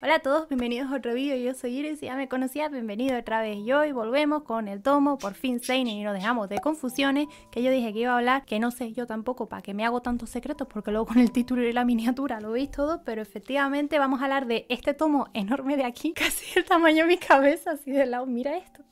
Hola a todos, bienvenidos a otro vídeo, yo soy Iris, ya me conocías, bienvenido otra vez y hoy volvemos con el tomo, por fin Seinen y nos dejamos de confusiones que yo dije que iba a hablar, que no sé yo tampoco para que me hago tantos secretos porque luego con el título y la miniatura lo veis todo, pero efectivamente vamos a hablar de este tomo enorme de aquí, casi el tamaño de mi cabeza, así de lado, mira esto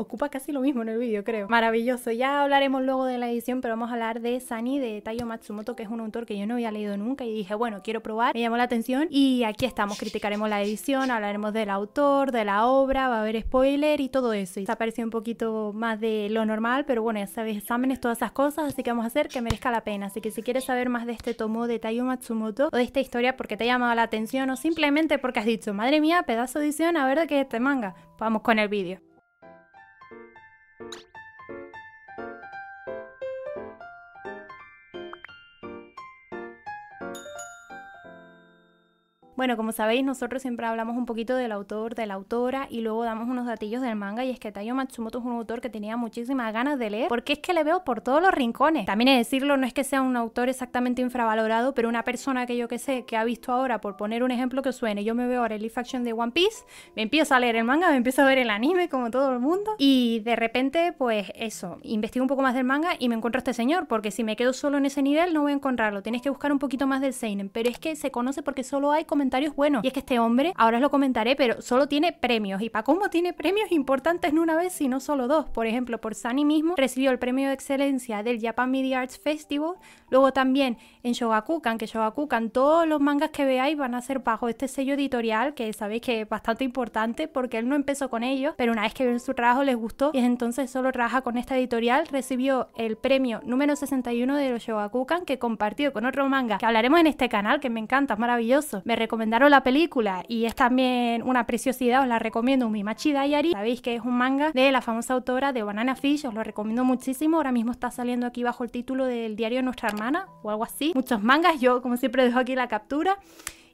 ocupa casi lo mismo en el vídeo, creo. Maravilloso. Ya hablaremos luego de la edición, pero vamos a hablar de Sani, de tayo Matsumoto, que es un autor que yo no había leído nunca y dije, bueno, quiero probar. Me llamó la atención y aquí estamos. Criticaremos la edición, hablaremos del autor, de la obra, va a haber spoiler y todo eso. Y se parecido un poquito más de lo normal, pero bueno, ya sabes, exámenes, todas esas cosas, así que vamos a hacer que merezca la pena. Así que si quieres saber más de este tomo de Tayo Matsumoto o de esta historia porque te ha llamado la atención o simplemente porque has dicho, madre mía, pedazo de edición, a ver de qué es este manga. Vamos con el vídeo. you Bueno, como sabéis, nosotros siempre hablamos un poquito del autor, de la autora y luego damos unos datillos del manga y es que Tayo Matsumoto es un autor que tenía muchísimas ganas de leer porque es que le veo por todos los rincones. También es decirlo, no es que sea un autor exactamente infravalorado, pero una persona que yo que sé, que ha visto ahora, por poner un ejemplo que suene, yo me veo ahora el Leaf action de One Piece, me empiezo a leer el manga, me empiezo a ver el anime como todo el mundo y de repente pues eso, investigo un poco más del manga y me encuentro a este señor porque si me quedo solo en ese nivel no voy a encontrarlo, tienes que buscar un poquito más del seinen, pero es que se conoce porque solo hay comentarios bueno, Y es que este hombre, ahora os lo comentaré, pero solo tiene premios. Y para cómo tiene premios importantes no una vez, sino solo dos. Por ejemplo, por Sani mismo recibió el premio de excelencia del Japan Media Arts Festival. Luego también en Shogakukan, que Shogakukan, todos los mangas que veáis van a ser bajo este sello editorial, que sabéis que es bastante importante porque él no empezó con ellos, pero una vez que vieron su trabajo les gustó y entonces solo trabaja con esta editorial. Recibió el premio número 61 de los Shogakukan que compartió con otro manga que hablaremos en este canal, que me encanta, es maravilloso. Me recomiendo recomendaros la película y es también una preciosidad, os la recomiendo, Umimachi Diary. Sabéis que es un manga de la famosa autora de Banana Fish, os lo recomiendo muchísimo. Ahora mismo está saliendo aquí bajo el título del diario de nuestra hermana o algo así. Muchos mangas, yo como siempre dejo aquí la captura.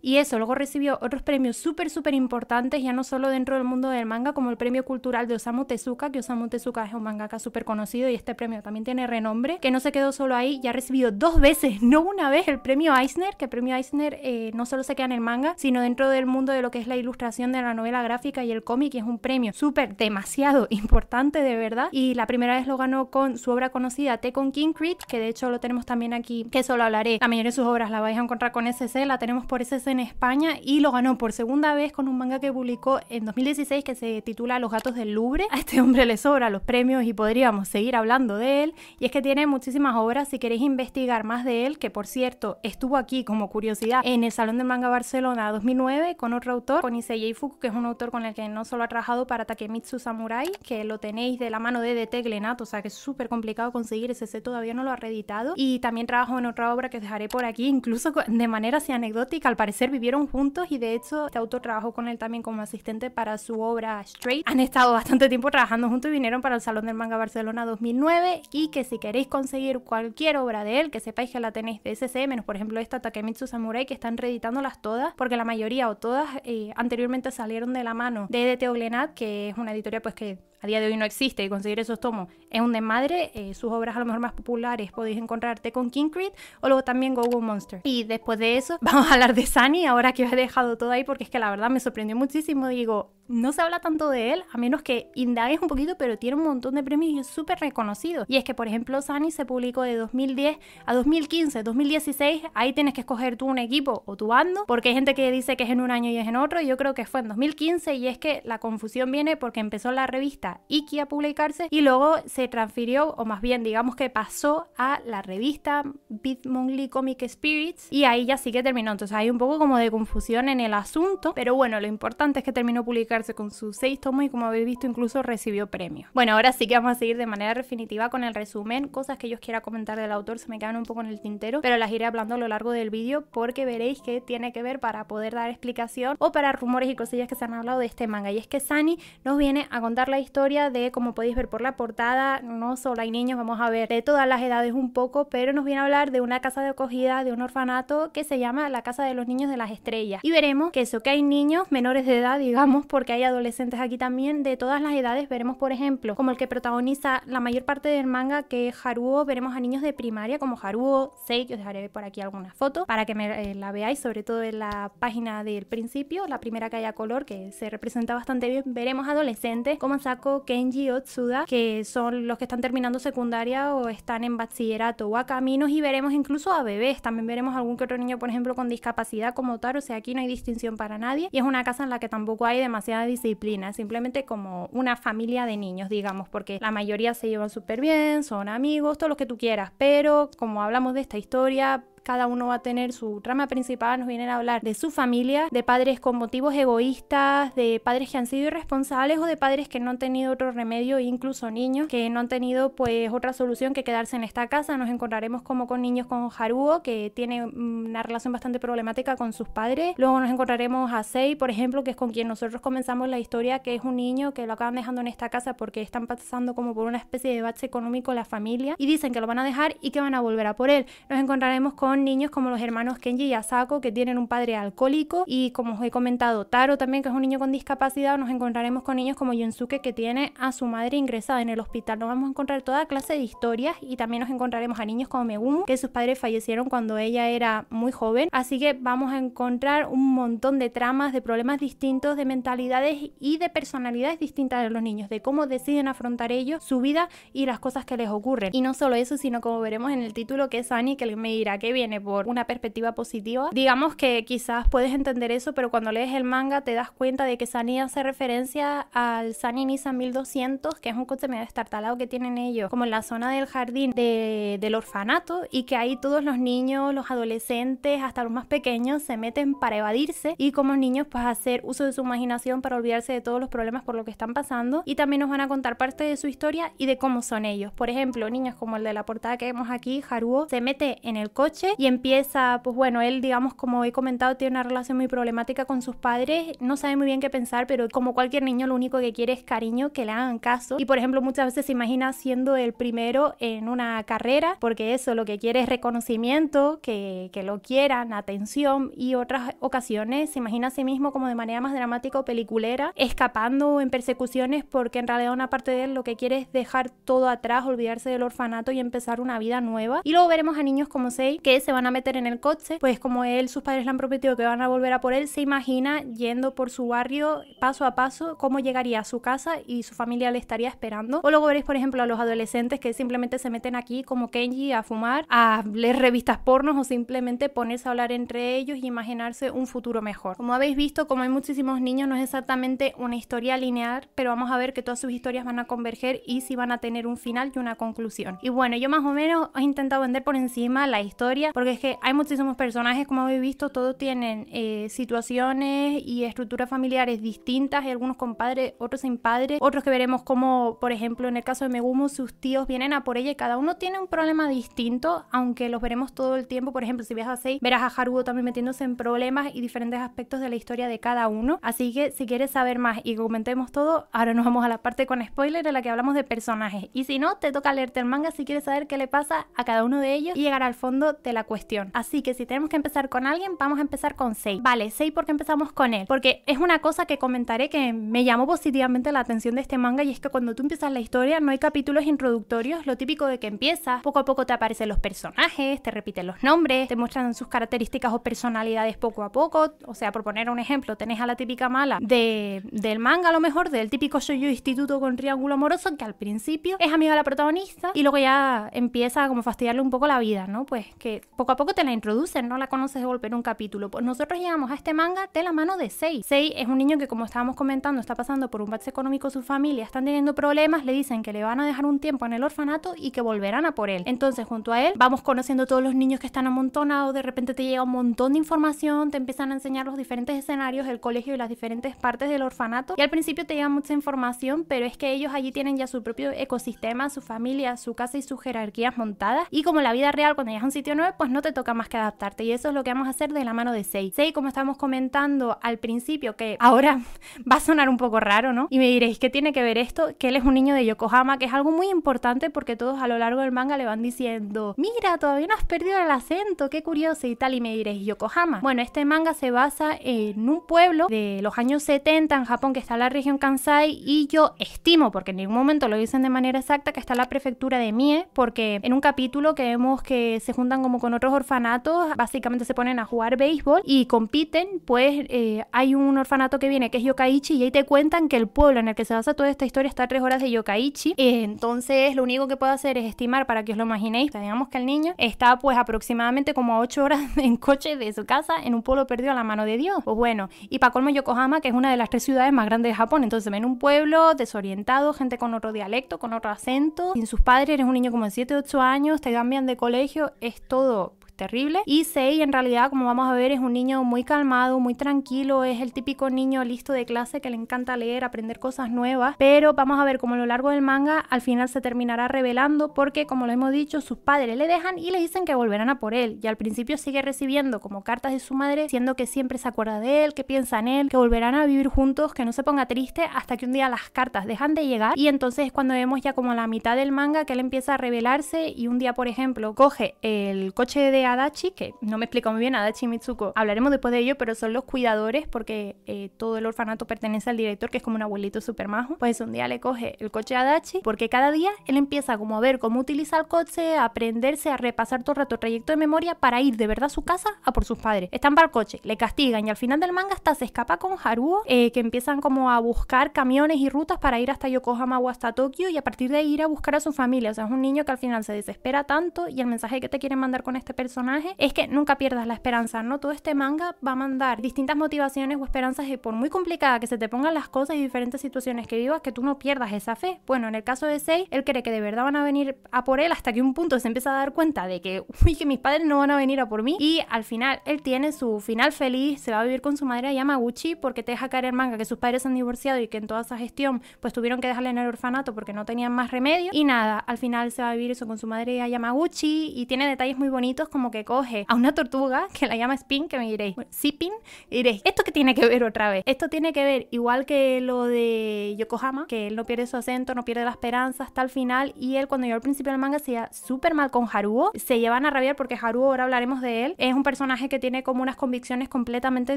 Y eso, luego recibió otros premios súper, súper importantes, ya no solo dentro del mundo del manga, como el premio cultural de Osamu Tezuka, que Osamu Tezuka es un mangaka súper conocido y este premio también tiene renombre, que no se quedó solo ahí, ya ha recibido dos veces, no una vez, el premio Eisner, que el premio Eisner eh, no solo se queda en el manga, sino dentro del mundo de lo que es la ilustración de la novela gráfica y el cómic, y es un premio súper, demasiado importante de verdad. Y la primera vez lo ganó con su obra conocida, Te con King que de hecho lo tenemos también aquí, que solo hablaré. La mayoría de sus obras la vais a encontrar con SC, la tenemos por SC en España y lo ganó por segunda vez con un manga que publicó en 2016 que se titula Los gatos del Louvre. A este hombre le sobra los premios y podríamos seguir hablando de él. Y es que tiene muchísimas obras. Si queréis investigar más de él, que por cierto estuvo aquí como curiosidad en el Salón del Manga Barcelona 2009 con otro autor, con Issei Fuku, que es un autor con el que no solo ha trabajado para Takemitsu Samurai, que lo tenéis de la mano de DT Glenato, o sea que es súper complicado conseguir ese set, todavía no lo ha reeditado. Y también trabajo en otra obra que os dejaré por aquí, incluso de manera así anecdótica, al parecer vivieron juntos y de hecho este autor trabajó con él también como asistente para su obra Straight. Han estado bastante tiempo trabajando juntos y vinieron para el Salón del Manga Barcelona 2009 y que si queréis conseguir cualquier obra de él, que sepáis que la tenéis de SC, menos por ejemplo esta Takemitsu Samurai que están reeditándolas todas porque la mayoría o todas eh, anteriormente salieron de la mano de DT Glenat que es una editorial pues que día de hoy no existe y conseguir esos tomos es un desmadre. Eh, sus obras a lo mejor más populares podéis encontrarte con King Creed o luego también Go Monster. Y después de eso vamos a hablar de Sunny ahora que os he dejado todo ahí porque es que la verdad me sorprendió muchísimo. Digo, no se habla tanto de él a menos que indagues un poquito, pero tiene un montón de premios es súper reconocido. Y es que por ejemplo Sunny se publicó de 2010 a 2015, 2016. Ahí tienes que escoger tú un equipo o tu bando porque hay gente que dice que es en un año y es en otro. yo creo que fue en 2015 y es que la confusión viene porque empezó la revista Iki a publicarse y luego se transfirió, o más bien digamos que pasó a la revista Bitmonly Comic Spirits y ahí ya sí que terminó. Entonces hay un poco como de confusión en el asunto, pero bueno, lo importante es que terminó publicarse con sus seis tomos y como habéis visto incluso recibió premio. Bueno, ahora sí que vamos a seguir de manera definitiva con el resumen, cosas que yo os quiera comentar del autor se me quedan un poco en el tintero, pero las iré hablando a lo largo del vídeo porque veréis que tiene que ver para poder dar explicación o para rumores y cosillas que se han hablado de este manga. Y es que Sani nos viene a contar la historia de, como podéis ver por la portada, no solo hay niños, vamos a ver de todas las edades un poco, pero nos viene a hablar de una casa de acogida, de un orfanato que se llama la Casa de los Niños de las Estrellas. Y veremos que eso, que hay niños menores de edad, digamos, porque hay adolescentes aquí también de todas las edades. Veremos, por ejemplo, como el que protagoniza la mayor parte del manga, que es Haruo, veremos a niños de primaria como Haruo, Sei, que os dejaré por aquí algunas fotos para que eh, la veáis, sobre todo en la página del principio, la primera que haya color, que se representa bastante bien. Veremos adolescentes como Sako Kenji, Otsuda, que son los que están terminando secundaria o están en bachillerato o a caminos y veremos incluso a bebés, también veremos algún que otro niño, por ejemplo, con discapacidad como tal, o sea, aquí no hay distinción para nadie y es una casa en la que tampoco hay demasiada disciplina, simplemente como una familia de niños, digamos, porque la mayoría se llevan súper bien, son amigos, todo lo que tú quieras, pero como hablamos de esta historia, cada uno va a tener su trama principal, nos vienen a hablar de su familia, de padres con motivos egoístas, de padres que han sido irresponsables o de padres que no han tenido otro remedio, incluso niños que no han tenido pues otra solución que quedarse en esta casa. Nos encontraremos como con niños con Haruo, que tiene mm, una relación bastante problemática con sus padres. Luego nos encontraremos a Sei, por ejemplo, que es con quien nosotros comenzamos la historia, que es un niño que lo acaban dejando en esta casa porque están pasando como por una especie de bache económico la familia y dicen que lo van a dejar y que van a volver a por él. Nos encontraremos con niños como los hermanos Kenji y Asako, que tienen un padre alcohólico, y como os he comentado, Taro también, que es un niño con discapacidad, nos encontraremos con niños como Yunsuke, que tiene a su madre ingresada en el hospital. Nos vamos a encontrar toda clase de historias y también nos encontraremos a niños como Megumu, que sus padres fallecieron cuando ella era muy joven. Así que vamos a encontrar un montón de tramas, de problemas distintos, de mentalidades y de personalidades distintas de los niños, de cómo deciden afrontar ellos su vida y las cosas que les ocurren. Y no solo eso, sino como veremos en el título, que es Annie, que me dirá, que bien por una perspectiva positiva. Digamos que quizás puedes entender eso, pero cuando lees el manga te das cuenta de que Sani hace referencia al Sani Nissan 1200, que es un coche medio destartalado que tienen ellos, como en la zona del jardín del orfanato, y que ahí todos los niños, los adolescentes, hasta los más pequeños, se meten para evadirse y como niños pues hacer uso de su imaginación para olvidarse de todos los problemas por lo que están pasando y también nos van a contar parte de su historia y de cómo son ellos. Por ejemplo, niños como el de la portada que vemos aquí, Haruo, se mete en el coche y empieza, pues bueno, él, digamos, como he comentado, tiene una relación muy problemática con sus padres, no sabe muy bien qué pensar, pero como cualquier niño, lo único que quiere es cariño, que le hagan caso. Y por ejemplo, muchas veces se imagina siendo el primero en una carrera, porque eso lo que quiere es reconocimiento, que, lo quieran, atención, y otras ocasiones se imagina a sí mismo como de manera más dramática o peliculera, escapando en persecuciones, porque en realidad una parte de él lo que quiere es dejar todo atrás, olvidarse del orfanato y empezar una vida nueva. Y luego veremos a niños como Sei, que se van a meter en el coche, pues como él, sus padres le han prometido que van a volver a por él, se imagina yendo por su barrio paso a paso cómo llegaría a su casa y su familia le estaría esperando. O luego veréis, por ejemplo, a los adolescentes que simplemente se meten aquí como Kenji a fumar, a leer revistas pornos o simplemente ponerse a hablar entre ellos y imaginarse un futuro mejor. Como habéis visto, como hay muchísimos niños, no es exactamente una historia lineal, pero vamos a ver que todas sus historias van a converger y si van a tener un final y una conclusión. Y bueno, yo más o menos he intentado vender por encima la historia porque es que hay muchísimos personajes, como habéis visto, todos tienen eh, situaciones y estructuras familiares distintas, y algunos con padre, otros sin padre, otros que veremos como, por ejemplo, en el caso de Megumo, sus tíos vienen a por ella y cada uno tiene un problema distinto, aunque los veremos todo el tiempo, por ejemplo, si ves a 6, verás a Haruo también metiéndose en problemas y diferentes aspectos de la historia de cada uno, así que si quieres saber más y comentemos todo, ahora nos vamos a la parte con spoiler en la que hablamos de personajes, y si no, te toca leerte el manga si quieres saber qué le pasa a cada uno de ellos y llegar al fondo de la cuestión. Así que si tenemos que empezar con alguien, vamos a empezar con Sei. Vale, Sei porque empezamos con él. Porque es una cosa que comentaré que me llamó positivamente la atención de este manga y es que cuando tú empiezas la historia no hay capítulos introductorios, lo típico de que empiezas, poco a poco te aparecen los personajes, te repiten los nombres, te muestran sus características o personalidades poco a poco. O sea, por poner un ejemplo, tenés a la típica mala del manga a lo mejor, del típico soy instituto con triángulo amoroso que al principio es amiga de la protagonista y luego ya empieza a como fastidiarle un poco la vida, ¿no? Pues que poco a poco te la introducen, no la conoces de golpe en un capítulo. Pues nosotros llegamos a este manga de la mano de Sei. Sei es un niño que, como estábamos comentando, está pasando por un bache económico, su familia están teniendo problemas, le dicen que le van a dejar un tiempo en el orfanato y que volverán a por él. Entonces, junto a él, vamos conociendo todos los niños que están amontonados, de repente te llega un montón de información, te empiezan a enseñar los diferentes escenarios, el colegio y las diferentes partes del orfanato. Y al principio te llega mucha información, pero es que ellos allí tienen ya su propio ecosistema, su familia, su casa y sus jerarquías montadas. Y como la vida real, cuando llegas a un sitio nuevo, pues no te toca más que adaptarte. Y eso es lo que vamos a hacer de la mano de Sei. Sei, como estamos comentando al principio, que ahora va a sonar un poco raro, ¿no? Y me diréis, ¿qué tiene que ver esto? Que él es un niño de Yokohama, que es algo muy importante porque todos a lo largo del manga le van diciendo, mira, todavía no has perdido el acento, qué curioso y tal. Y me diréis, Yokohama. Bueno, este manga se basa en un pueblo de los años 70 en Japón que está en la región Kansai y yo estimo, porque en ningún momento lo dicen de manera exacta, que está en la prefectura de Mie, porque en un capítulo que vemos que se juntan como con otros orfanatos, básicamente se ponen a jugar béisbol y compiten, pues eh, hay un orfanato que viene que es Yokaichi y ahí te cuentan que el pueblo en el que se basa toda esta historia está a tres horas de Yokaichi, entonces lo único que puedo hacer es estimar para que os lo imaginéis, pues, digamos que el niño está pues aproximadamente como a ocho horas en coche de su casa en un pueblo perdido a la mano de Dios, pues bueno, y para colmo Yokohama que es una de las tres ciudades más grandes de Japón, entonces ven un pueblo desorientado, gente con otro dialecto, con otro acento, sin sus padres, eres un niño como de 7, 8 años, te cambian de colegio, es todo also terrible. Y Sei en realidad, como vamos a ver, es un niño muy calmado, muy tranquilo, es el típico niño listo de clase que le encanta leer, aprender cosas nuevas, pero vamos a ver como a lo largo del manga al final se terminará revelando porque, como lo hemos dicho, sus padres le dejan y le dicen que volverán a por él. Y al principio sigue recibiendo como cartas de su madre, siendo que siempre se acuerda de él, que piensa en él, que volverán a vivir juntos, que no se ponga triste hasta que un día las cartas dejan de llegar y entonces es cuando vemos ya como la mitad del manga que él empieza a revelarse y un día, por ejemplo, coge el coche de Adachi, que no me explico muy bien, Adachi Mitsuko, hablaremos después de ello, pero son los cuidadores porque eh, todo el orfanato pertenece al director, que es como un abuelito super majo. Pues un día le coge el coche a Adachi porque cada día él empieza como a ver cómo utiliza el coche, a aprenderse, a repasar todo el rato el trayecto de memoria para ir de verdad a su casa a por sus padres. Están para el coche, le castigan y al final del manga hasta se escapa con Haruo, eh, que empiezan como a buscar camiones y rutas para ir hasta Yokohama o hasta Tokio y a partir de ahí ir a buscar a su familia. O sea, es un niño que al final se desespera tanto y el mensaje que te quieren mandar con este personaje es que nunca pierdas la esperanza, ¿no? Todo este manga va a mandar distintas motivaciones o esperanzas y por muy complicada que se te pongan las cosas y diferentes situaciones que vivas, que tú no pierdas esa fe. Bueno, en el caso de Sei, él cree que de verdad van a venir a por él hasta que un punto se empieza a dar cuenta de que, uy, que mis padres no van a venir a por mí y al final él tiene su final feliz, se va a vivir con su madre Yamaguchi porque te deja caer el manga que sus padres han divorciado y que en toda esa gestión pues tuvieron que dejarle en el orfanato porque no tenían más remedio y nada, al final se va a vivir eso con su madre Yamaguchi y tiene detalles muy bonitos como que coge a una tortuga que la llama Spin, que me diréis, si Pin, diréis, ¿esto qué tiene que ver otra vez? Esto tiene que ver igual que lo de Yokohama, que él no pierde su acento, no pierde la esperanza hasta el final, y él cuando llegó al principio del manga se iba súper mal con Haruo, se llevan a rabiar porque Haruo, ahora hablaremos de él, es un personaje que tiene como unas convicciones completamente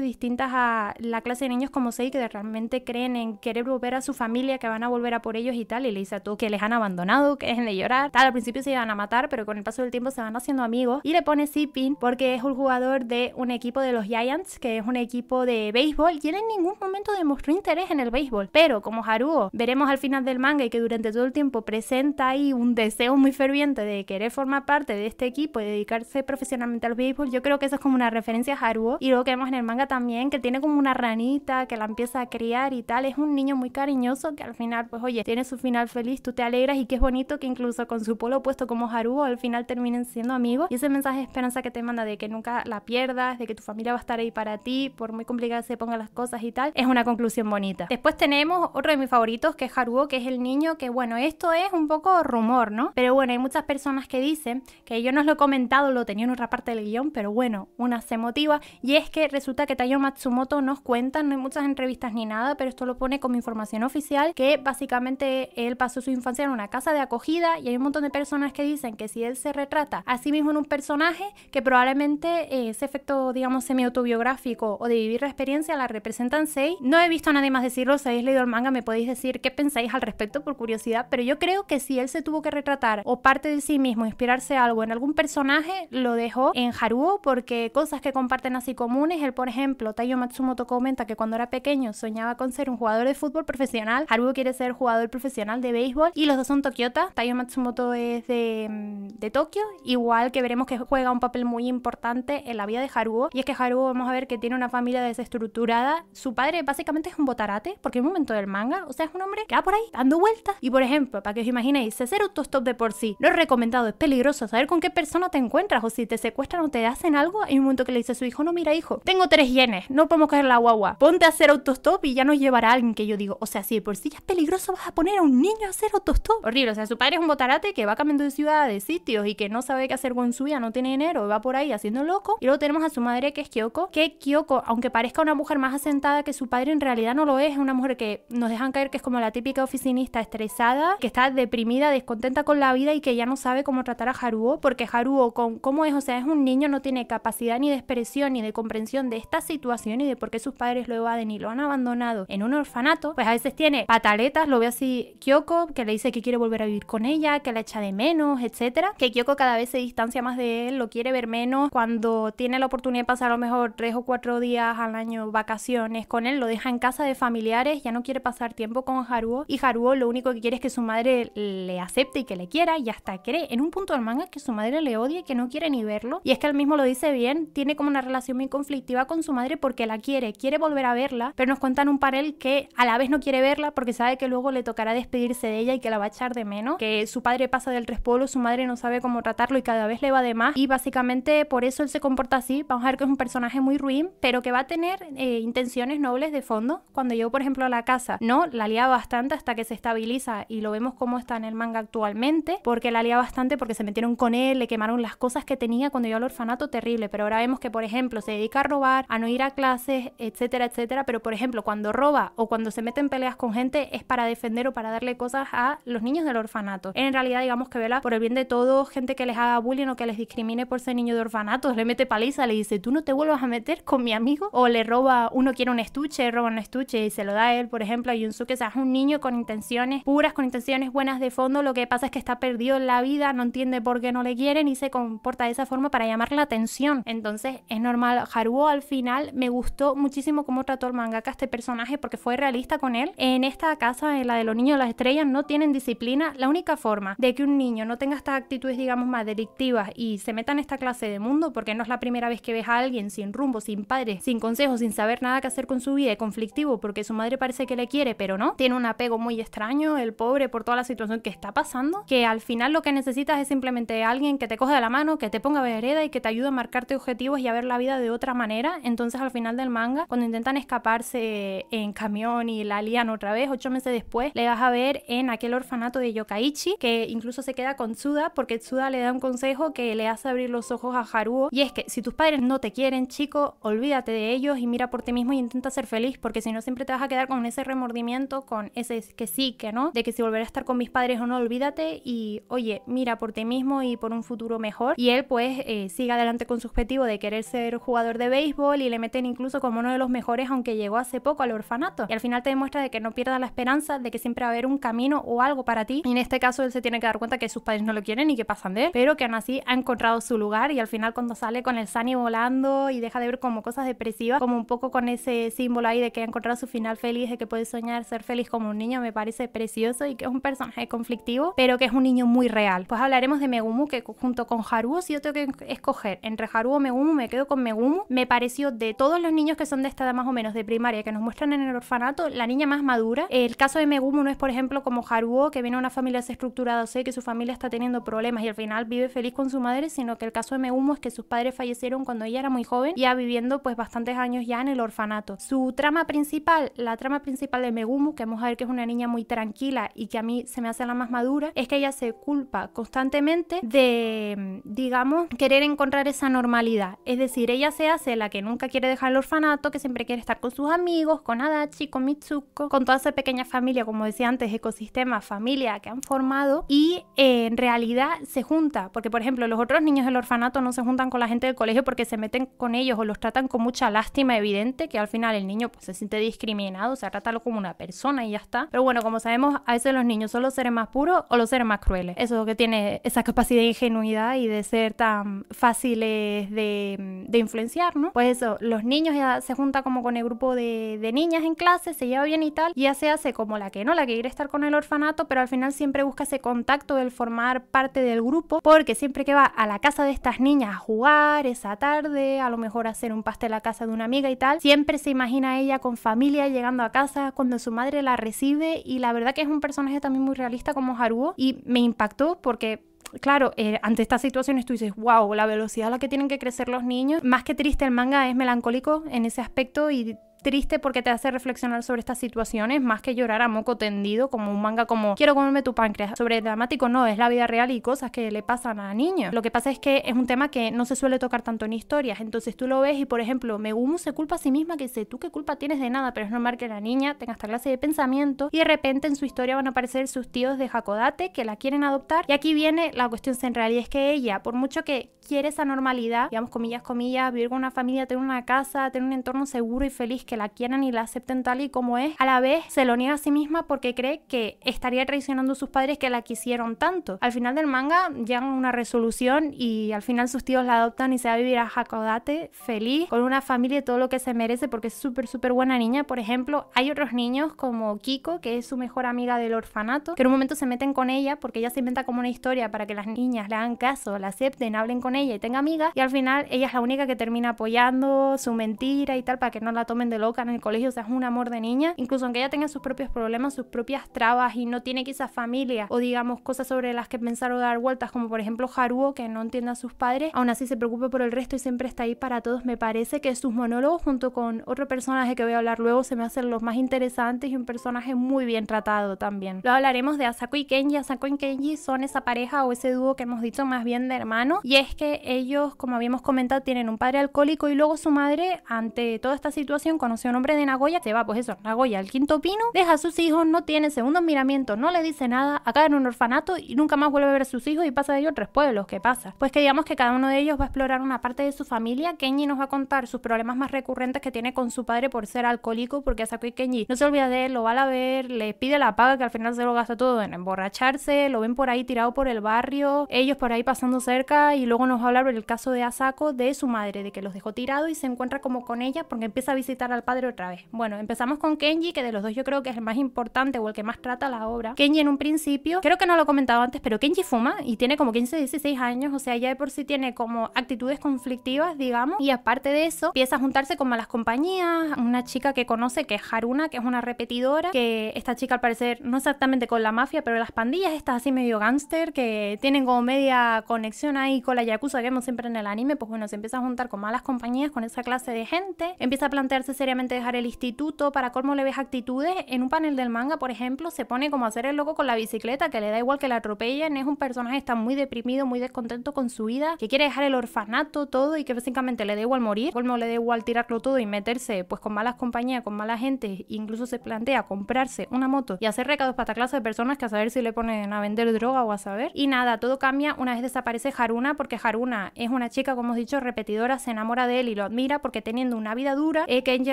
distintas a la clase de niños como Sei, que realmente creen en querer volver a su familia, que van a volver a por ellos y tal, y le dice a tú que les han abandonado, que dejen de llorar, tal, al principio se iban a matar, pero con el paso del tiempo se van haciendo amigos y le ponen Siping porque es un jugador de un equipo de los Giants, que es un equipo de béisbol, y en ningún momento demostró interés en el béisbol. Pero como Haruo veremos al final del manga y que durante todo el tiempo presenta ahí un deseo muy ferviente de querer formar parte de este equipo y dedicarse profesionalmente al béisbol, yo creo que eso es como una referencia a Haruo. Y luego que vemos en el manga también que tiene como una ranita que la empieza a criar y tal. Es un niño muy cariñoso que al final, pues oye, tiene su final feliz, tú te alegras y que es bonito que incluso con su polo puesto como Haruo al final terminen siendo amigos. Y ese mensaje es esperanza que te manda de que nunca la pierdas, de que tu familia va a estar ahí para ti, por muy complicadas se pongan las cosas y tal, es una conclusión bonita. Después tenemos otro de mis favoritos, que es Haruo, que es el niño, que bueno, esto es un poco rumor, ¿no? Pero bueno, hay muchas personas que dicen, que yo no os lo he comentado, lo tenía en otra parte del guión, pero bueno, una se motiva, y es que resulta que Tayo Matsumoto nos cuenta, no hay muchas entrevistas ni nada, pero esto lo pone como información oficial, que básicamente él pasó su infancia en una casa de acogida, y hay un montón de personas que dicen que si él se retrata a sí mismo en un personaje, que probablemente eh, ese efecto, digamos, semi-autobiográfico o de vivir la experiencia la representan seis. No he visto a nadie más decirlo, si habéis leído el manga me podéis decir qué pensáis al respecto por curiosidad, pero yo creo que si él se tuvo que retratar o parte de sí mismo, inspirarse algo en algún personaje, lo dejó en Haruo porque cosas que comparten así comunes, él por ejemplo, Taiyo Matsumoto comenta que cuando era pequeño soñaba con ser un jugador de fútbol profesional, Haruo quiere ser jugador profesional de béisbol y los dos son Tokiota, Taiyo Matsumoto es de, mm, de Tokio, igual que veremos que juega juega un papel muy importante en la vida de Haruo. Y es que Haruo vamos a ver que tiene una familia desestructurada. Su padre básicamente es un botarate, porque en un momento del manga, o sea, es un hombre que va por ahí dando vueltas. Y por ejemplo, para que os imaginéis, hacer autostop de por sí no es recomendado, es peligroso. Saber con qué persona te encuentras o si te secuestran o te hacen algo. Hay un momento que le dice a su hijo, no, mira hijo, tengo tres yenes, no podemos caer la guagua. Ponte a hacer autostop y ya nos llevará a alguien que yo digo, o sea, si de por sí ya es peligroso, vas a poner a un niño a hacer autostop. Horrible, o sea, su padre es un botarate que va cambiando de ciudad, de sitios y que no sabe qué hacer con su vida, no tiene enero va por ahí haciendo loco. Y luego tenemos a su madre que es Kyoko, que Kyoko, aunque parezca una mujer más asentada que su padre, en realidad no lo es, es una mujer que nos dejan caer que es como la típica oficinista estresada, que está deprimida, descontenta con la vida y que ya no sabe cómo tratar a Haruo, porque Haruo, con cómo es, o sea, es un niño, no tiene capacidad ni de expresión ni de comprensión de esta situación y de por qué sus padres lo evaden y lo han abandonado en un orfanato, pues a veces tiene pataletas, lo ve así Kyoko, que le dice que quiere volver a vivir con ella, que la echa de menos, etcétera, que Kyoko cada vez se distancia más de él lo quiere ver menos. Cuando tiene la oportunidad de pasar a lo mejor tres o cuatro días al año vacaciones con él, lo deja en casa de familiares, ya no quiere pasar tiempo con Haruo y Haruo lo único que quiere es que su madre le acepte y que le quiera y hasta cree en un punto del manga que su madre le odie y que no quiere ni verlo. Y es que él mismo lo dice bien, tiene como una relación muy conflictiva con su madre porque la quiere, quiere volver a verla, pero nos cuentan un panel que a la vez no quiere verla porque sabe que luego le tocará despedirse de ella y que la va a echar de menos, que su padre pasa del tres su madre no sabe cómo tratarlo y cada vez le va de más y básicamente por eso él se comporta así. Vamos a ver que es un personaje muy ruin, pero que va a tener eh, intenciones nobles de fondo. Cuando llegó, por ejemplo, a la casa, no, la lía bastante hasta que se estabiliza y lo vemos como está en el manga actualmente, porque la lía bastante porque se metieron con él, le quemaron las cosas que tenía cuando llegó al orfanato, terrible. Pero ahora vemos que, por ejemplo, se dedica a robar, a no ir a clases, etcétera, etcétera. Pero, por ejemplo, cuando roba o cuando se mete en peleas con gente es para defender o para darle cosas a los niños del orfanato. En realidad, digamos que vela por el bien de todos, gente que les haga bullying o que les discrimine por ser niño de orfanatos, le mete paliza, le dice, tú no te vuelvas a meter con mi amigo, o le roba, uno quiere un estuche, roba un estuche y se lo da a él, por ejemplo, a Yunsu o sea, es un niño con intenciones puras, con intenciones buenas de fondo, lo que pasa es que está perdido en la vida, no entiende por qué no le quieren y se comporta de esa forma para llamar la atención. Entonces es normal, Haruo al final me gustó muchísimo cómo trató el mangaka este personaje porque fue realista con él. En esta casa, en la de los niños, las estrellas no tienen disciplina. La única forma de que un niño no tenga estas actitudes, digamos, más delictivas y se meta en esta clase de mundo porque no es la primera vez que ves a alguien sin rumbo, sin padre, sin consejos, sin saber nada que hacer con su vida, conflictivo porque su madre parece que le quiere, pero no. Tiene un apego muy extraño, el pobre, por toda la situación que está pasando, que al final lo que necesitas es simplemente alguien que te coja de la mano, que te ponga vereda y que te ayude a marcarte objetivos y a ver la vida de otra manera. Entonces al final del manga, cuando intentan escaparse en camión y la lían otra vez, ocho meses después, le vas a ver en aquel orfanato de Yokaichi, que incluso se queda con Tsuda porque Tsuda le da un consejo que le hace abrir los ojos a Haruo. Y es que si tus padres no te quieren, chico, olvídate de ellos y mira por ti mismo y intenta ser feliz, porque si no siempre te vas a quedar con ese remordimiento, con ese que sí, que no, de que si volveré a estar con mis padres o no, olvídate y oye, mira por ti mismo y por un futuro mejor. Y él pues eh, sigue adelante con su objetivo de querer ser jugador de béisbol y le meten incluso como uno de los mejores, aunque llegó hace poco al orfanato. Y al final te demuestra de que no pierdas la esperanza, de que siempre va a haber un camino o algo para ti. Y en este caso él se tiene que dar cuenta que sus padres no lo quieren y que pasan de él, pero que aún así ha encontrado su lugar y al final cuando sale con el Sunny volando y deja de ver como cosas depresivas, como un poco con ese símbolo ahí de que ha encontrado su final feliz, de que puede soñar ser feliz como un niño, me parece precioso y que es un personaje conflictivo, pero que es un niño muy real. Pues hablaremos de Megumu, que junto con Haruo, si yo tengo que escoger entre Haruo o Megumu, me quedo con Megumu. Me pareció de todos los niños que son de esta edad más o menos de primaria que nos muestran en el orfanato, la niña más madura. El caso de Megumu no es, por ejemplo, como Haruo, que viene a una familia desestructurada, sé que su familia está teniendo problemas y al final vive feliz con su madre, sino que el caso de Megumo es que sus padres fallecieron cuando ella era muy joven, ya viviendo pues bastantes años ya en el orfanato. Su trama principal, la trama principal de Megumo, que vamos a ver que es una niña muy tranquila y que a mí se me hace la más madura, es que ella se culpa constantemente de, digamos, querer encontrar esa normalidad. Es decir, ella se hace la que nunca quiere dejar el orfanato, que siempre quiere estar con sus amigos, con Adachi, con Mitsuko, con toda esa pequeña familia, como decía antes, ecosistema, familia que han formado y eh, en realidad se junta, porque por ejemplo los otros niños del orfanato no se juntan con la gente del colegio porque se meten con ellos o los tratan con mucha lástima evidente, que al final el niño pues, se siente discriminado, o sea, trátalo como una persona y ya está. Pero bueno, como sabemos, a veces los niños son los seres más puros o los seres más crueles. Eso es lo que tiene esa capacidad de ingenuidad y de ser tan fáciles de, influenciar, ¿no? Pues eso, los niños ya se juntan como con el grupo de, niñas en clase, se lleva bien y tal, y ya se hace como la que no, la que quiere estar con el orfanato, pero al final siempre busca ese contacto, el formar parte del grupo, porque siempre que va a la casa de estas niñas a jugar esa tarde, a lo mejor hacer un pastel a casa de una amiga y tal, siempre se imagina ella con familia llegando a casa cuando su madre la recibe y la verdad que es un personaje también muy realista como Haruo y me impactó porque claro, eh, ante estas situaciones tú dices, wow, la velocidad a la que tienen que crecer los niños. Más que triste, el manga es melancólico en ese aspecto y triste porque te hace reflexionar sobre estas situaciones más que llorar a moco tendido como un manga como quiero comerme tu páncreas. Sobre dramático no, es la vida real y cosas que le pasan a niños. Lo que pasa es que es un tema que no se suele tocar tanto en historias, entonces tú lo ves y por ejemplo Megumu se culpa a sí misma que dice tú qué culpa tienes de nada, pero es normal que la niña tenga esta clase de pensamiento y de repente en su historia van a aparecer sus tíos de Hakodate que la quieren adoptar y aquí viene la cuestión central y es que ella por mucho que quiere esa normalidad, digamos comillas comillas, vivir con una familia, tener una casa, tener un entorno seguro y feliz que la quieran y la acepten tal y como es, a la vez se lo niega a sí misma porque cree que estaría traicionando a sus padres que la quisieron tanto. Al final del manga llegan a una resolución y al final sus tíos la adoptan y se va a vivir a Hakodate feliz, con una familia y todo lo que se merece porque es súper, súper buena niña. Por ejemplo, hay otros niños como Kiko, que es su mejor amiga del orfanato, que en un momento se meten con ella porque ella se inventa como una historia para que las niñas le hagan caso, la acepten, hablen con ella y tenga amigas. Y al final ella es la única que termina apoyando su mentira y tal para que no la tomen de loca en el colegio, o sea, es un amor de niña. Incluso aunque ella tenga sus propios problemas, sus propias trabas y no tiene quizás familia o digamos cosas sobre las que pensar o dar vueltas, como por ejemplo Haruo, que no entiende a sus padres, aún así se preocupa por el resto y siempre está ahí para todos. Me parece que sus monólogos junto con otro personaje que voy a hablar luego se me hacen los más interesantes y un personaje muy bien tratado también. lo hablaremos de Asako y Kenji. Asako y Kenji son esa pareja o ese dúo que hemos dicho más bien de hermanos y es que ellos, como habíamos comentado, tienen un padre alcohólico y luego su madre ante toda esta situación con conocido un hombre de Nagoya, se va pues eso, Nagoya, el quinto pino, deja a sus hijos, no tiene segundo miramiento, no le dice nada, acaba en un orfanato y nunca más vuelve a ver a sus hijos y pasa de ellos tres pueblos. ¿Qué pasa? Pues que digamos que cada uno de ellos va a explorar una parte de su familia. Kenji nos va a contar sus problemas más recurrentes que tiene con su padre por ser alcohólico, porque Asako y Kenji no se olvida de él, lo va a ver, le pide la paga que al final se lo gasta todo en emborracharse, lo ven por ahí tirado por el barrio, ellos por ahí pasando cerca y luego nos va a hablar el caso de Asako de su madre, de que los dejó tirado y se encuentra como con ella porque empieza a visitar la padre otra vez. Bueno, empezamos con Kenji, que de los dos yo creo que es el más importante o el que más trata la obra. Kenji en un principio, creo que no lo he comentado antes, pero Kenji fuma y tiene como 15, 16 años, o sea, ya de por sí tiene como actitudes conflictivas, digamos, y aparte de eso, empieza a juntarse con malas compañías, una chica que conoce que es Haruna, que es una repetidora, que esta chica al parecer no exactamente con la mafia, pero las pandillas estas así medio gángster, que tienen como media conexión ahí con la Yakuza que vemos siempre en el anime, pues bueno, se empieza a juntar con malas compañías, con esa clase de gente, empieza a plantearse ser dejar el instituto, para cómo le ves actitudes. En un panel del manga, por ejemplo, se pone como a hacer el loco con la bicicleta, que le da igual que la atropellen. Es un personaje que está muy deprimido, muy descontento con su vida, que quiere dejar el orfanato, todo, y que básicamente le da igual morir, colmo le da igual tirarlo todo y meterse pues con malas compañías, con mala gente. Incluso se plantea comprarse una moto y hacer recados para esta clase de personas que a saber si le ponen a vender droga o a saber. Y nada, todo cambia una vez desaparece Haruna, porque Haruna es una chica, como hemos dicho, repetidora, se enamora de él y lo admira porque teniendo una vida dura, eh, Kenji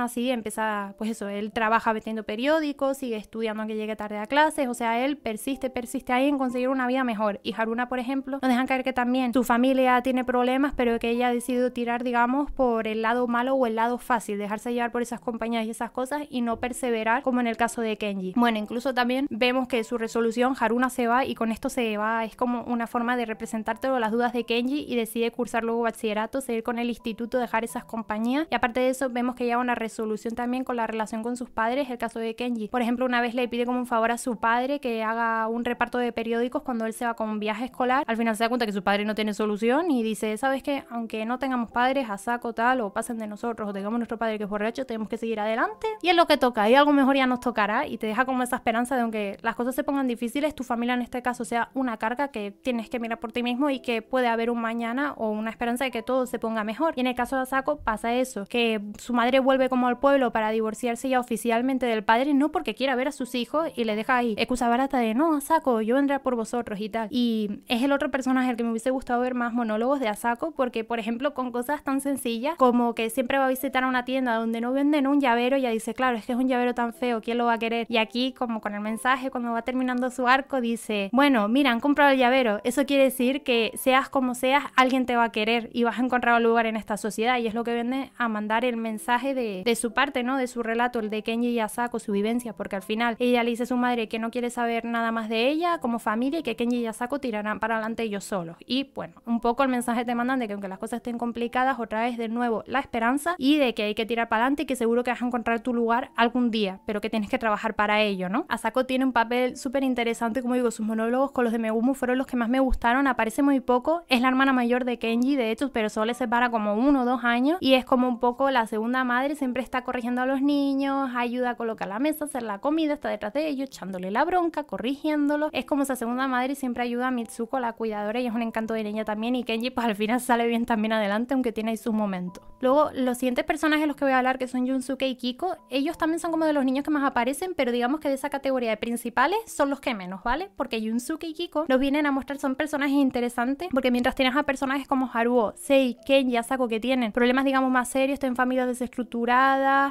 así empieza, pues eso, él trabaja metiendo periódicos, sigue estudiando que llegue tarde a clases, o sea, él persiste, persiste ahí en conseguir una vida mejor. Y Haruna, por ejemplo, nos dejan caer que también su familia tiene problemas, pero que ella ha decidido tirar, digamos, por el lado malo o el lado fácil, dejarse llevar por esas compañías y esas cosas y no perseverar como en el caso de Kenji. Bueno, incluso también vemos que su resolución, Haruna se va y con esto se va, es como una forma de representar todas las dudas de Kenji y decide cursar luego bachillerato, seguir con el instituto, dejar esas compañías. Y aparte de eso, vemos que ya una resolución también con la relación con sus padres, el caso de Kenji. Por ejemplo, una vez le pide como un favor a su padre que haga un reparto de periódicos cuando él se va con viaje escolar. Al final se da cuenta que su padre no tiene solución y dice, ¿sabes que Aunque no tengamos padres, a saco tal, o pasen de nosotros, o tengamos nuestro padre que es borracho, tenemos que seguir adelante. Y es lo que toca, y algo mejor ya nos tocará, y te deja como esa esperanza de aunque las cosas se pongan difíciles, tu familia en este caso sea una carga que tienes que mirar por ti mismo y que puede haber un mañana o una esperanza de que todo se ponga mejor. Y en el caso de Asako pasa eso, que su madre vuelve como al pueblo para divorciarse ya oficialmente del padre, no porque quiera ver a sus hijos y le deja ahí excusa barata de no, Asako, yo vendré por vosotros y tal. Y es el otro personaje al que me hubiese gustado ver más monólogos de Asako, porque por ejemplo con cosas tan sencillas como que siempre va a visitar a una tienda donde no venden un llavero y ya dice, claro, es que es un llavero tan feo, ¿quién lo va a querer? Y aquí como con el mensaje, cuando va terminando su arco, dice, bueno, mira, han comprado el llavero, eso quiere decir que seas como seas, alguien te va a querer y vas a encontrar un lugar en esta sociedad y es lo que vende a mandar el mensaje de de, su parte, ¿no? De su relato, el de Kenji y Asako, su vivencia, porque al final ella le dice a su madre que no quiere saber nada más de ella como familia y que Kenji y Asako tirarán para adelante ellos solos. Y bueno, un poco el mensaje te mandan de que aunque las cosas estén complicadas, otra vez de nuevo la esperanza y de que hay que tirar para adelante y que seguro que vas a encontrar tu lugar algún día, pero que tienes que trabajar para ello, ¿no? Asako tiene un papel súper interesante, como digo, sus monólogos con los de Megumu fueron los que más me gustaron, aparece muy poco, es la hermana mayor de Kenji, de hecho, pero solo se separa como uno o dos años y es como un poco la segunda madre, siempre está corrigiendo a los niños, ayuda a colocar la mesa, hacer la comida, está detrás de ellos, echándole la bronca, corrigiéndolo. Es como esa segunda madre y siempre ayuda a Mitsuko, la cuidadora, y es un encanto de niña también. Y Kenji, pues al final sale bien también adelante, aunque tiene ahí sus momentos. Luego, los siguientes personajes de los que voy a hablar, que son Yunsuke y Kiko, ellos también son como de los niños que más aparecen, pero digamos que de esa categoría de principales son los que menos, ¿vale? Porque Junsuke y Kiko nos vienen a mostrar, son personajes interesantes, porque mientras tienes a personajes como Haruo, Sei, Kenji, Asako, que tienen problemas, digamos, más serios, en familias desestructuradas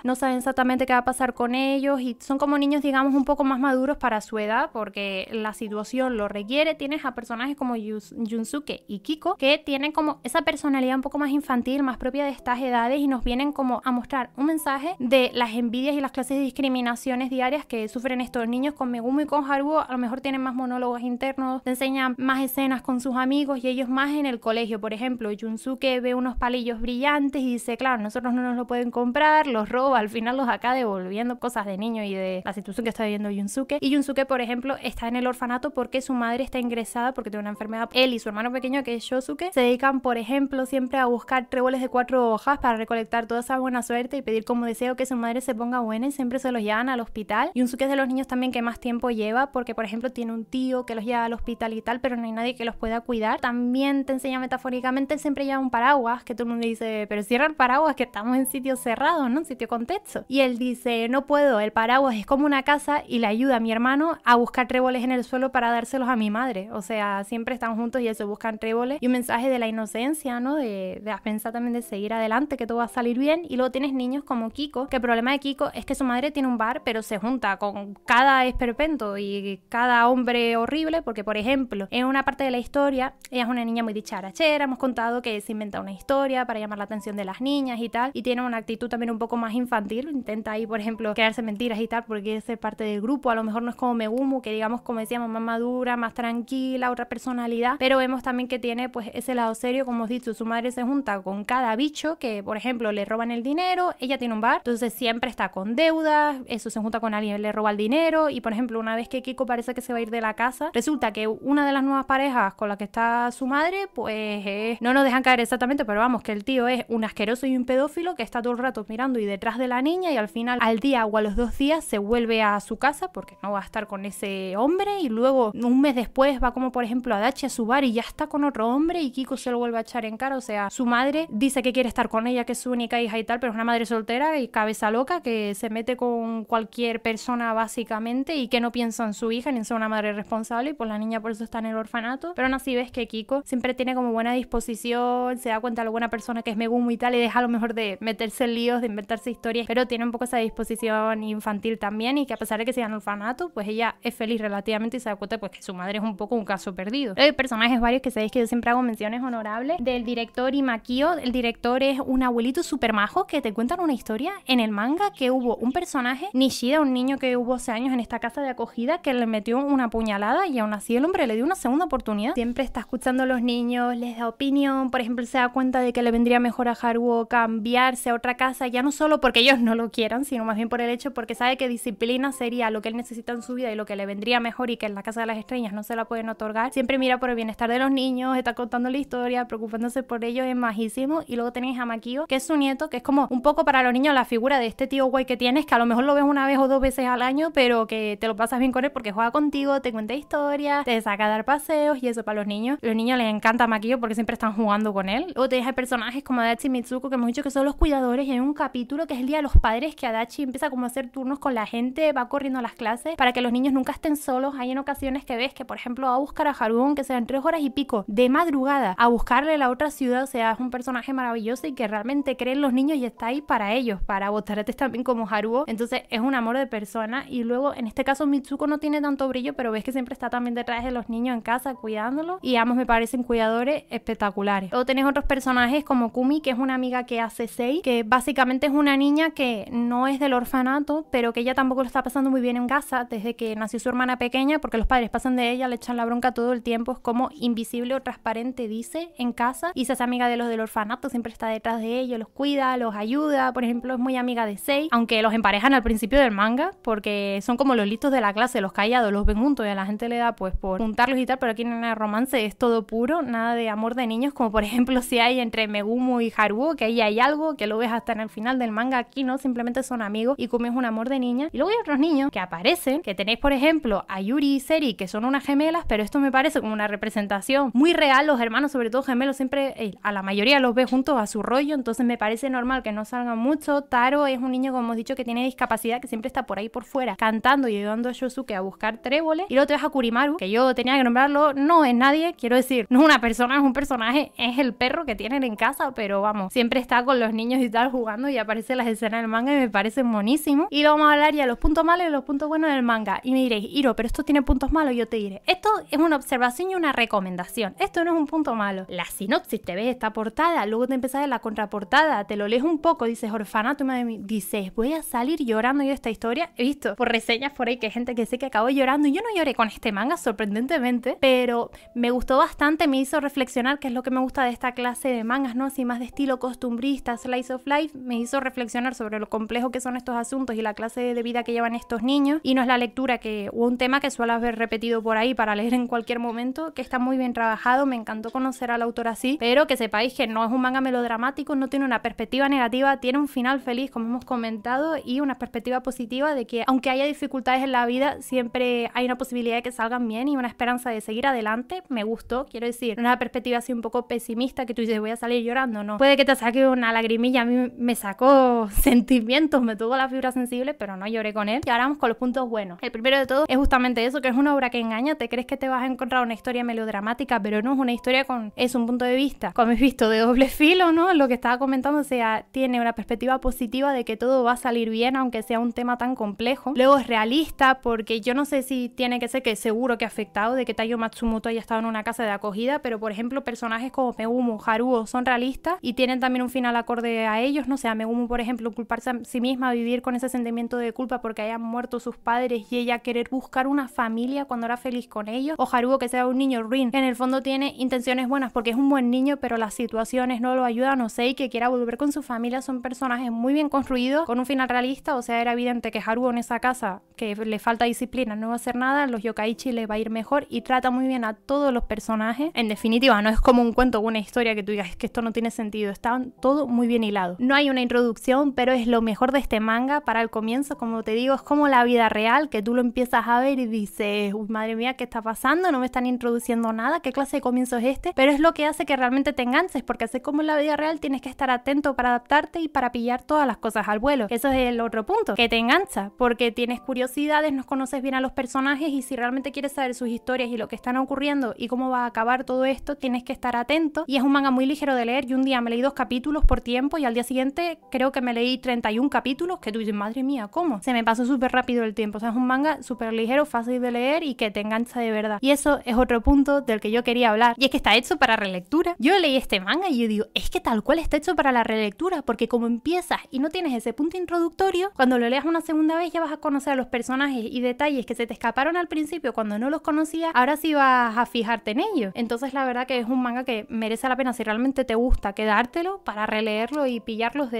no saben exactamente qué va a pasar con ellos y son como niños, digamos, un poco más maduros para su edad porque la situación lo requiere. Tienes a personajes como Junsuke y Kiko que tienen como esa personalidad un poco más infantil, más propia de estas edades y nos vienen como a mostrar un mensaje de las envidias y las clases de discriminaciones diarias que sufren estos niños con Megumi y con Haruo. A lo mejor tienen más monólogos internos, te enseñan más escenas con sus amigos y ellos más en el colegio. Por ejemplo, Junsuke ve unos palillos brillantes y dice, claro, nosotros no nos lo pueden comprar los roba, al final los acá devolviendo cosas de niño y de la situación que está viviendo Yunsuke. Y Yunsuke, por ejemplo, está en el orfanato porque su madre está ingresada porque tiene una enfermedad. Él y su hermano pequeño, que es Yosuke, se dedican, por ejemplo, siempre a buscar tréboles de cuatro hojas para recolectar toda esa buena suerte y pedir como deseo que su madre se ponga buena y siempre se los llevan al hospital. Yunsuke es de los niños también que más tiempo lleva porque, por ejemplo, tiene un tío que los lleva al hospital y tal, pero no hay nadie que los pueda cuidar. También te enseña metafóricamente, siempre lleva un paraguas que todo el mundo dice, pero cierra paraguas que estamos en sitio cerrado un sitio contexto. Y él dice, no puedo, el paraguas es como una casa y le ayuda a mi hermano a buscar tréboles en el suelo para dárselos a mi madre. O sea, siempre están juntos y ellos buscan tréboles. Y un mensaje de la inocencia, ¿no? De, de pensar también de seguir adelante, que todo va a salir bien. Y luego tienes niños como Kiko, que el problema de Kiko es que su madre tiene un bar, pero se junta con cada esperpento y cada hombre horrible, porque por ejemplo, en una parte de la historia, ella es una niña muy dicharachera, hemos contado que se inventa una historia para llamar la atención de las niñas y tal, y tiene una actitud también un poco más infantil, intenta ahí, por ejemplo, crearse mentiras y tal, porque es parte del grupo, a lo mejor no es como Megumu, que digamos, como decíamos, más madura, más tranquila, otra personalidad, pero vemos también que tiene pues ese lado serio, como os dicho, su madre se junta con cada bicho que, por ejemplo, le roban el dinero, ella tiene un bar, entonces siempre está con deudas, eso se junta con alguien, le roba el dinero y, por ejemplo, una vez que Kiko parece que se va a ir de la casa, resulta que una de las nuevas parejas con la que está su madre, pues no nos dejan caer exactamente, pero vamos, que el tío es un asqueroso y un pedófilo que está todo el rato mirando y detrás de la niña y al final al día o a los dos días se vuelve a su casa porque no va a estar con ese hombre y luego un mes después va como por ejemplo a Dachi a su bar y ya está con otro hombre y Kiko se lo vuelve a echar en cara, o sea, su madre dice que quiere estar con ella, que es su única hija y tal, pero es una madre soltera y cabeza loca que se mete con cualquier persona básicamente y que no piensa en su hija ni en ser una madre responsable y pues la niña por eso está en el orfanato, pero aún así ves que Kiko siempre tiene como buena disposición, se da cuenta de lo buena persona que es Megumi y tal y deja a lo mejor de meterse en líos de inventarse historias, pero tiene un poco esa disposición infantil también y que a pesar de que sea un orfanato, pues ella es feliz relativamente y se da cuenta pues que su madre es un poco un caso perdido. Hay personajes varios que sabéis que yo siempre hago menciones honorables del director Imakio. El director es un abuelito super majo que te cuentan una historia en el manga que hubo un personaje, Nishida, un niño que hubo hace años en esta casa de acogida que le metió una puñalada y aún así el hombre le dio una segunda oportunidad. Siempre está escuchando a los niños, les da opinión, por ejemplo, se da cuenta de que le vendría mejor a Haruo cambiarse a otra casa ya no solo porque ellos no lo quieran, sino más bien por el hecho porque sabe que disciplina sería lo que él necesita en su vida y lo que le vendría mejor y que en la casa de las estrellas no se la pueden otorgar. Siempre mira por el bienestar de los niños, está contando la historia, preocupándose por ellos, es majísimo. Y luego tenéis a Makio, que es su nieto, que es como un poco para los niños la figura de este tío guay que tienes, que a lo mejor lo ves una vez o dos veces al año, pero que te lo pasas bien con él porque juega contigo, te cuenta historias, te saca a dar paseos y eso para los niños. Los niños les encanta Makio porque siempre están jugando con él. O te a personajes como Dachi Mitsuko, que hemos dicho que son los cuidadores y hay un capítulo que es el Día de los Padres, que Adachi empieza como a hacer turnos con la gente, va corriendo a las clases para que los niños nunca estén solos. Hay en ocasiones que ves que, por ejemplo, va a buscar a aunque que sean tres horas y pico de madrugada, a buscarle la otra ciudad. O sea, es un personaje maravilloso y que realmente creen los niños y está ahí para ellos, para Botaretes también como Haruo. Entonces es un amor de persona. Y luego, en este caso, Mitsuko no tiene tanto brillo, pero ves que siempre está también detrás de los niños en casa cuidándolos. Y ambos me parecen cuidadores espectaculares. O tenés otros personajes como Kumi, que es una amiga que hace seis, que básicamente es una niña que no es del orfanato, pero que ella tampoco lo está pasando muy bien en casa desde que nació su hermana pequeña, porque los padres pasan de ella, le echan la bronca todo el tiempo, es como invisible o transparente, dice, en casa, y se hace amiga de los del orfanato, siempre está detrás de ellos, los cuida, los ayuda, por ejemplo, es muy amiga de Sei, aunque los emparejan al principio del manga, porque son como los listos de la clase, los callados, los ven juntos y a la gente le da pues por juntarlos y tal, pero aquí en el romance es todo puro, nada de amor de niños, como por ejemplo si hay entre Megumo y Haruo, que ahí hay algo que lo ves hasta en el final del manga aquí no, simplemente son amigos y como es un amor de niña. Y luego hay otros niños que aparecen, que tenéis por ejemplo a Yuri y Seri, que son unas gemelas, pero esto me parece como una representación muy real, los hermanos, sobre todo gemelos, siempre eh, a la mayoría los ve juntos a su rollo, entonces me parece normal que no salgan mucho. Taro es un niño, como hemos dicho, que tiene discapacidad, que siempre está por ahí por fuera, cantando y ayudando a Yosuke a buscar tréboles. Y luego te vas a Kurimaru, que yo tenía que nombrarlo, no es nadie, quiero decir, no es una persona, es un personaje, es el perro que tienen en casa, pero vamos, siempre está con los niños y tal jugando y aparecen las escenas del manga y me parecen buenísimos. Y luego vamos a hablar ya de los puntos malos y los puntos buenos del manga. Y me diréis, Iro, pero esto tiene puntos malos. Y yo te diré, esto es una observación y una recomendación. Esto no es un punto malo. La sinopsis, te ves esta portada, luego te empezás a ver la contraportada, te lo lees un poco, dices orfanato me dices, voy a salir llorando yo de esta historia. He visto por reseñas por ahí que hay gente que sé que acabó llorando. Y yo no lloré con este manga, sorprendentemente, pero me gustó bastante, me hizo reflexionar qué es lo que me gusta de esta clase de mangas, ¿no? Así más de estilo costumbrista, slice of life, me hizo reflexionar sobre lo complejo que son estos asuntos y la clase de vida que llevan estos niños. Y no es la lectura que, un tema que suelo haber repetido por ahí para leer en cualquier momento, que está muy bien trabajado. Me encantó conocer al autor así, pero que sepáis que no es un manga melodramático, no tiene una perspectiva negativa, tiene un final feliz, como hemos comentado, y una perspectiva positiva de que, aunque haya dificultades en la vida, siempre hay una posibilidad de que salgan bien y una esperanza de seguir adelante. Me gustó, quiero decir, una perspectiva así un poco pesimista que tú dices, voy a salir llorando, no. Puede que te saque una lagrimilla, a mí me saca sacó sentimientos, me tuvo la fibra sensible, pero no lloré con él. Y ahora vamos con los puntos buenos. El primero de todo es justamente eso, que es una obra que engaña, te crees que te vas a encontrar una historia melodramática, pero no es una historia con, es un punto de vista, como habéis visto, de doble filo, ¿no? Lo que estaba comentando, o sea, tiene una perspectiva positiva de que todo va a salir bien, aunque sea un tema tan complejo. Luego es realista, porque yo no sé si tiene que ser que seguro que ha afectado de que Tayo Matsumoto haya estado en una casa de acogida, pero por ejemplo, personajes como Megumo, Haruo son realistas y tienen también un final acorde a ellos, no sé, Megumi por ejemplo, culparse a sí misma, vivir con ese sentimiento de culpa porque hayan muerto sus padres y ella querer buscar una familia cuando era feliz con ellos, o Haruo que sea un niño ruin, en el fondo tiene intenciones buenas porque es un buen niño, pero las situaciones no lo ayudan, o Sei que quiera volver con su familia, son personajes muy bien construidos, con un final realista, o sea, era evidente que Haruo en esa casa, que le falta disciplina, no va a hacer nada, los Yokaichi le va a ir mejor y trata muy bien a todos los personajes. En definitiva, no es como un cuento o una historia que tú digas, que esto no tiene sentido, estaban todo muy bien hilados, No hay una introducción, pero es lo mejor de este manga para el comienzo, como te digo, es como la vida real, que tú lo empiezas a ver y dices, madre mía, ¿qué está pasando? No me están introduciendo nada, ¿qué clase de comienzo es este? Pero es lo que hace que realmente te enganches, porque así como en la vida real tienes que estar atento para adaptarte y para pillar todas las cosas al vuelo. Eso es el otro punto, que te engancha, porque tienes curiosidades, no conoces bien a los personajes y si realmente quieres saber sus historias y lo que están ocurriendo y cómo va a acabar todo esto, tienes que estar atento. Y es un manga muy ligero de leer. y un día me leí dos capítulos por tiempo y al día siguiente creo que me leí 31 capítulos, que tú dices, madre mía, ¿cómo? Se me pasó súper rápido el tiempo, o sea, es un manga súper ligero, fácil de leer y que te engancha de verdad. Y eso es otro punto del que yo quería hablar, y es que está hecho para relectura. Yo leí este manga y yo digo, es que tal cual está hecho para la relectura, porque como empiezas y no tienes ese punto introductorio, cuando lo leas una segunda vez ya vas a conocer a los personajes y detalles que se te escaparon al principio cuando no los conocías, ahora sí vas a fijarte en ellos. Entonces la verdad que es un manga que merece la pena si realmente te gusta quedártelo para releerlo y pillarlos los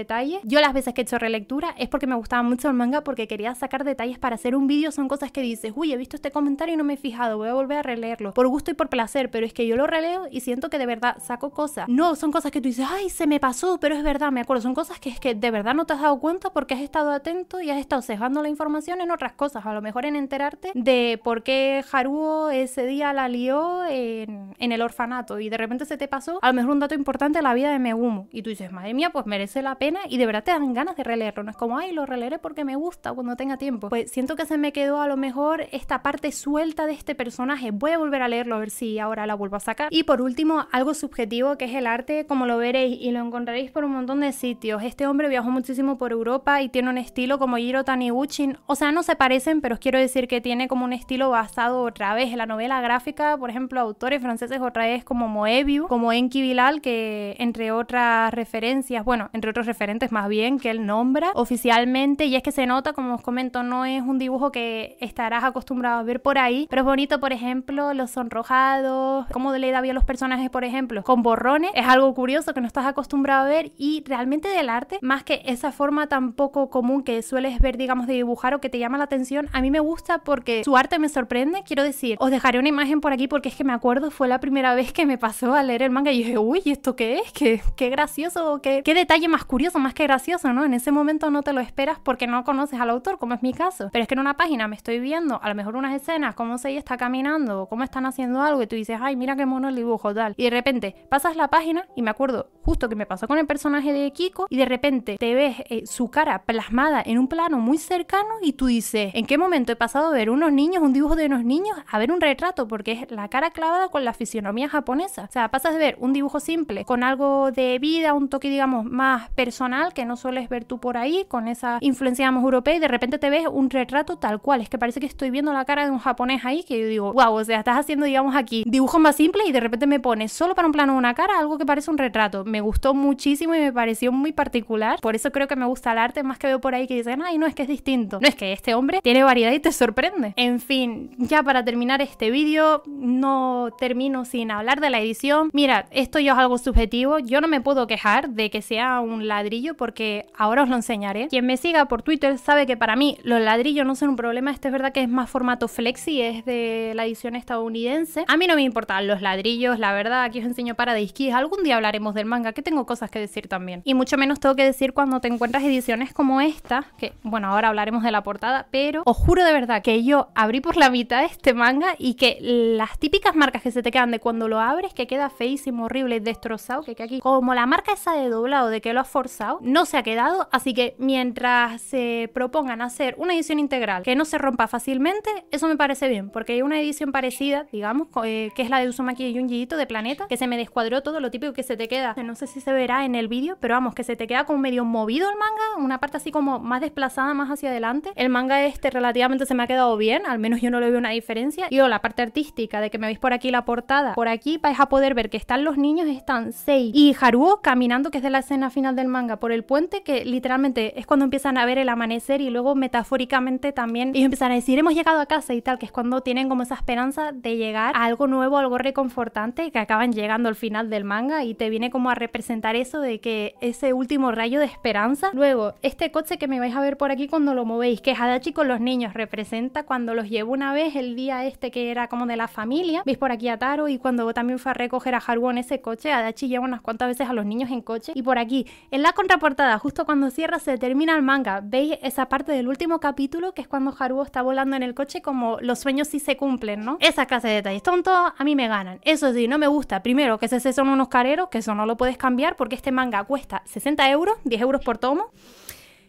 yo las veces que he hecho relectura es porque me gustaba mucho el manga porque quería sacar detalles para hacer un vídeo. Son cosas que dices, uy, he visto este comentario y no me he fijado, voy a volver a releerlo. Por gusto y por placer, pero es que yo lo releo y siento que de verdad saco cosas. No, son cosas que tú dices, ay, se me pasó, pero es verdad, me acuerdo. Son cosas que es que de verdad no te has dado cuenta porque has estado atento y has estado cejando la información en otras cosas. A lo mejor en enterarte de por qué Haruo ese día la lió en, en el orfanato y de repente se te pasó a lo mejor un dato importante de la vida de Megumo. Y tú dices, madre mía, pues merece la pena y de verdad te dan ganas de releerlo. No es como, ay, lo releeré porque me gusta cuando tenga tiempo. Pues siento que se me quedó a lo mejor esta parte suelta de este personaje. Voy a volver a leerlo a ver si ahora la vuelvo a sacar. Y por último, algo subjetivo que es el arte, como lo veréis y lo encontraréis por un montón de sitios. Este hombre viajó muchísimo por Europa y tiene un estilo como Jiro Taniguchi. O sea, no se parecen, pero os quiero decir que tiene como un estilo basado otra vez en la novela gráfica. Por ejemplo, autores franceses otra vez como Moebius, como Enki Bilal, que entre otras referencias, bueno, entre otros referencias, más bien que él nombra oficialmente y es que se nota, como os comento, no es un dibujo que estarás acostumbrado a ver por ahí, pero es bonito, por ejemplo, los sonrojados, cómo le da bien los personajes, por ejemplo, con borrones, es algo curioso que no estás acostumbrado a ver y realmente del arte, más que esa forma tan poco común que sueles ver, digamos, de dibujar o que te llama la atención, a mí me gusta porque su arte me sorprende, quiero decir, os dejaré una imagen por aquí porque es que me acuerdo, fue la primera vez que me pasó a leer el manga y dije, uy, ¿esto qué es? ¿Qué, qué gracioso? ¿Qué, ¿Qué detalle más curioso? más que gracioso, ¿no? En ese momento no te lo esperas porque no conoces al autor, como es mi caso. Pero es que en una página me estoy viendo a lo mejor unas escenas, cómo se está caminando, cómo están haciendo algo, y tú dices, ay, mira qué mono el dibujo, tal. Y de repente pasas la página y me acuerdo justo que me pasó con el personaje de Kiko, y de repente te ves eh, su cara plasmada en un plano muy cercano y tú dices, ¿en qué momento he pasado a ver unos niños, un dibujo de unos niños, a ver un retrato? Porque es la cara clavada con la fisionomía japonesa. O sea, pasas de ver un dibujo simple con algo de vida, un toque, digamos, más personal que no sueles ver tú por ahí, con esa influencia, digamos, europea, y de repente te ves un retrato tal cual. Es que parece que estoy viendo la cara de un japonés ahí, que yo digo, wow, o sea, estás haciendo, digamos, aquí dibujos más simples y de repente me pones solo para un plano una cara algo que parece un retrato me gustó muchísimo y me pareció muy particular. Por eso creo que me gusta el arte más que veo por ahí que dicen, ay, no, es que es distinto. No es que este hombre tiene variedad y te sorprende. En fin, ya para terminar este vídeo, no termino sin hablar de la edición. Mira, esto ya es algo subjetivo. Yo no me puedo quejar de que sea un ladrillo porque ahora os lo enseñaré. Quien me siga por Twitter sabe que para mí los ladrillos no son un problema. Este es verdad que es más formato flexi, es de la edición estadounidense. A mí no me importan los ladrillos, la verdad, aquí os enseño para de Algún día hablaremos del manga que tengo cosas que decir también. Y mucho menos tengo que decir cuando te encuentras ediciones como esta, que bueno, ahora hablaremos de la portada, pero os juro de verdad que yo abrí por la mitad este manga y que las típicas marcas que se te quedan de cuando lo abres, que queda feísimo, horrible destrozado, que, aquí, como la marca esa de doblado, de que lo has forzado, no se ha quedado, así que mientras se propongan hacer una edición integral que no se rompa fácilmente, eso me parece bien, porque hay una edición parecida, digamos, eh, que es la de Uzumaki y un de Planeta, que se me descuadró todo lo típico que se te queda, un no sé si se verá en el vídeo, pero vamos, que se te queda como medio movido el manga, una parte así como más desplazada, más hacia adelante. El manga este relativamente se me ha quedado bien, al menos yo no le veo una diferencia. Y o oh, la parte artística, de que me veis por aquí la portada, por aquí vais a poder ver que están los niños, están Sei y Haruo caminando, que es de la escena final del manga, por el puente, que literalmente es cuando empiezan a ver el amanecer y luego metafóricamente también Y empiezan a decir, hemos llegado a casa y tal, que es cuando tienen como esa esperanza de llegar a algo nuevo, algo reconfortante, que acaban llegando al final del manga y te viene como a representar eso de que ese último rayo de esperanza. Luego, este coche que me vais a ver por aquí cuando lo movéis, que es Adachi con los niños, representa cuando los llevo una vez el día este que era como de la familia. Veis por aquí a Taro y cuando también fue a recoger a Haruo en ese coche, Adachi lleva unas cuantas veces a los niños en coche. Y por aquí, en la contraportada, justo cuando cierra, se termina el manga. ¿Veis esa parte del último capítulo que es cuando Haruo está volando en el coche como los sueños sí se cumplen, ¿no? Esa clase de detalles tontos a mí me ganan. Eso sí, no me gusta. Primero, que ese son unos careros, que eso no lo puedes cambiar porque este manga cuesta 60 euros, 10 euros por tomo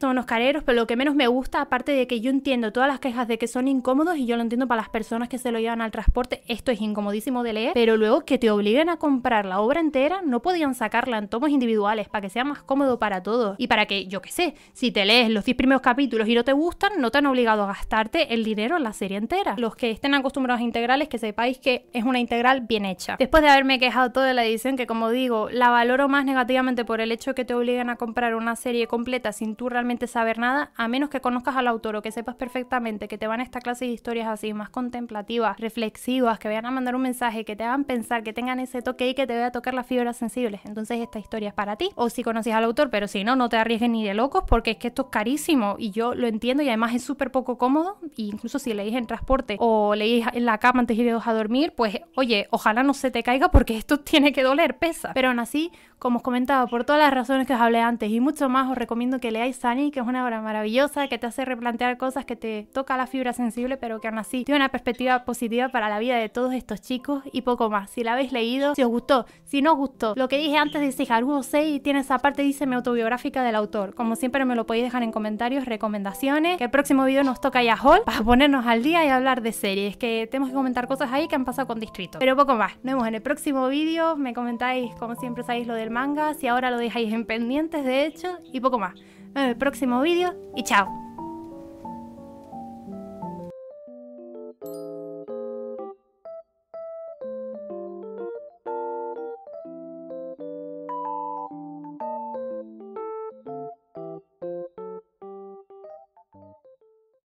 unos careros, pero lo que menos me gusta, aparte de que yo entiendo todas las quejas de que son incómodos y yo lo entiendo para las personas que se lo llevan al transporte, esto es incomodísimo de leer, pero luego que te obliguen a comprar la obra entera, no podían sacarla en tomos individuales para que sea más cómodo para todos y para que, yo que sé, si te lees los 10 primeros capítulos y no te gustan, no te han obligado a gastarte el dinero en la serie entera. Los que estén acostumbrados a integrales, que sepáis que es una integral bien hecha. Después de haberme quejado toda la edición, que como digo, la valoro más negativamente por el hecho que te obliguen a comprar una serie completa sin tú realmente saber nada, a menos que conozcas al autor o que sepas perfectamente que te van a esta clase de historias así, más contemplativas, reflexivas, que vayan a mandar un mensaje, que te hagan pensar, que tengan ese toque y que te vaya a tocar las fibras sensibles. Entonces esta historia es para ti. O si conoces al autor, pero si no, no te arriesgues ni de locos porque es que esto es carísimo y yo lo entiendo y además es súper poco cómodo. E incluso si leís en transporte o leís en la cama antes de ir a dormir, pues oye, ojalá no se te caiga porque esto tiene que doler, pesa. Pero aún así, como os comentaba, por todas las razones que os hablé antes y mucho más, os recomiendo que leáis Sani, que es una obra maravillosa, que te hace replantear cosas, que te toca la fibra sensible, pero que aún así tiene una perspectiva positiva para la vida de todos estos chicos y poco más. Si la habéis leído, si os gustó, si no os gustó, lo que dije antes de 6 y tiene esa parte, dice, mi autobiográfica del autor. Como siempre me lo podéis dejar en comentarios, recomendaciones, que el próximo vídeo nos toca ya Hall para ponernos al día y hablar de series, que tenemos que comentar cosas ahí que han pasado con Distrito. Pero poco más, nos vemos en el próximo vídeo, me comentáis como siempre sabéis lo del manga, si ahora lo dejáis en pendientes, de hecho, y poco más. el próximo vídeo y chao.